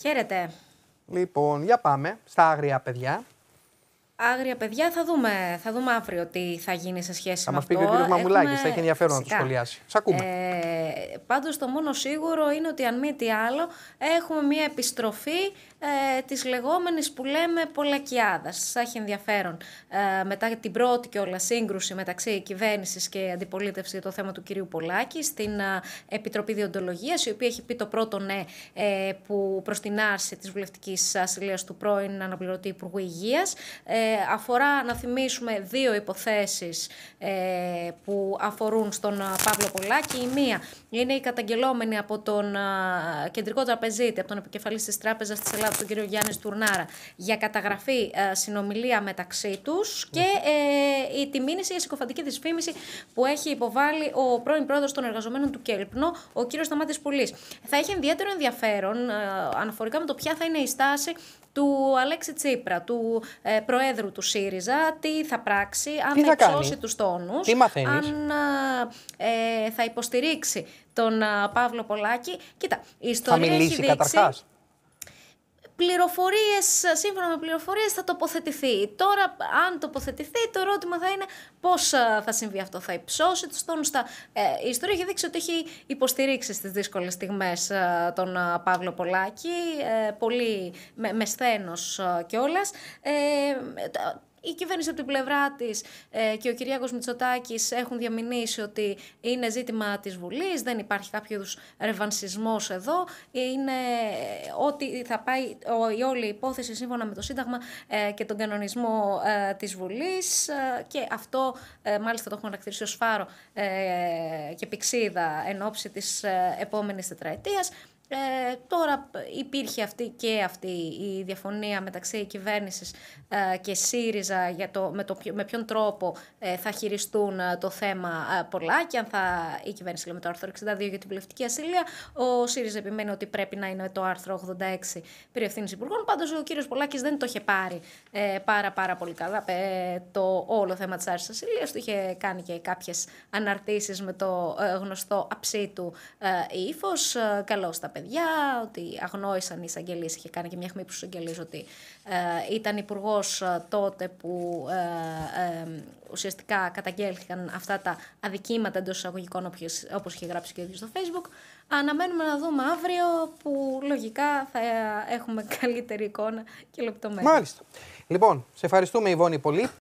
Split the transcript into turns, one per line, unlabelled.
Χαίρετε. Λοιπόν, για πάμε στα άγρια παιδιά. Άγρια παιδιά, θα δούμε, θα δούμε αύριο τι θα γίνει σε σχέση θα με μας αυτό. Θα μα πει και ο κ. Μαμουλάκης, θα έχει ενδιαφέρον να το σχολιάσει. Σα ακούμε. Ε, Πάντως το μόνο σίγουρο είναι ότι αν μη τι άλλο έχουμε μια επιστροφή ε, της λεγόμενης που λέμε πολλακιάδας. Σας έχει ενδιαφέρον ε, μετά την πρώτη και όλα σύγκρουση μεταξύ κυβέρνησης και αντιπολίτευσης για το θέμα του κυρίου Πολάκη στην ε, Επιτροπή Διοντολογίας η οποία έχει πει το πρώτο ναι ε, που προς την άρση της βουλευτικής ασυλίας του πρώην αναπληρωτή Υπουργού Υγείας. Ε, αφορά να θυμίσουμε δύο υποθέσεις ε, που αφορούν στον Παύλο Πολάκη. Η μία είναι είναι η καταγγελόμενη από τον κεντρικό τραπεζίτη, από τον επικεφαλής της Τράπεζας της Ελλάδας, τον κύριο Γιάννης Τουρνάρα, για καταγραφή συνομιλία μεταξύ τους και ε, η τιμήνιση για συκοφαντική δυσφήμιση που έχει υποβάλει ο πρώην πρόεδρος των εργαζομένων του Κέλπνο, ο κύριος Σταμάτης Πουλής. Θα έχει ιδιαίτερο ενδιαφέρον αναφορικά με το ποια θα είναι η στάση του Αλέξη Τσίπρα, του ε, Προέδρου του ΣΥΡΙΖΑ, τι θα πράξει, αν τι θα, θα κάνει. τόνους, αν ε, θα υποστηρίξει τον uh, Παύλο Πολάκη. Κοίτα, η ιστορία θα μιλήσει, έχει Καταρχάς. Πληροφορίες, σύμφωνα με πληροφορίες θα τοποθετηθεί. Τώρα, αν τοποθετηθεί, το ερώτημα θα είναι πώς θα συμβεί αυτό. Θα υψώσει τους τόνους. Στα... Ε, η ιστορία έχει δείξει ότι έχει υποστηρίξει στις δύσκολες στιγμές τον Παύλο Πολάκη, ε, πολύ με, με κιόλας. Ε, η κυβέρνηση από την πλευρά της ε, και ο Κυριάκος Μητσοτάκης έχουν διαμηνήσει ότι είναι ζήτημα της Βουλής, δεν υπάρχει κάποιο ρευανσισμό εδώ. Είναι ε, ότι θα πάει η όλη υπόθεση σύμφωνα με το Σύνταγμα ε, και τον κανονισμό ε, της τη Βουλή. και αυτό μάλιστα το έχουν χαρακτηρίσει ως φάρο και πηξίδα εν ώψη της επόμενης τετραετίας. Ε, τώρα υπήρχε αυτή και αυτή η διαφωνία μεταξύ κυβέρνησης ε, και ΣΥΡΙΖΑ για το, με, το, με ποιον τρόπο ε, θα χειριστούν ε, το θέμα ε, πολλά και αν θα η κυβέρνηση λέει με το άρθρο 62 για την πλευτική ασυλία. Ο ΣΥΡΙΖΑ επιμένει ότι πρέπει να είναι το άρθρο 86 περί ευθύνης υπουργών. Πάντως ο κύριος Πολάκης δεν το είχε πάρει πάρα πάρα πολύ καλά το όλο θέμα της άρσης ασυλίας. Του είχε κάνει και κάποιες αναρτήσεις με το γνωστό αψί του ύφος. Καλώς τα παιδιά, ότι αγνόησαν οι εισαγγελίες. Είχε κάνει και μια χμή που ότι ε, ήταν υπουργός ε, τότε που ε, ουσιαστικά καταγγέλθηκαν αυτά τα αδικήματα εντός εισαγωγικών όπως είχε γράψει και ο ίδιος στο Facebook. Αναμένουμε να δούμε αύριο που λογικά θα έχουμε καλύτερη εικόνα και λεπτομέρειες. Μάλιστα. Λοιπόν, σε ευχαριστούμε Ιβόνη πολύ.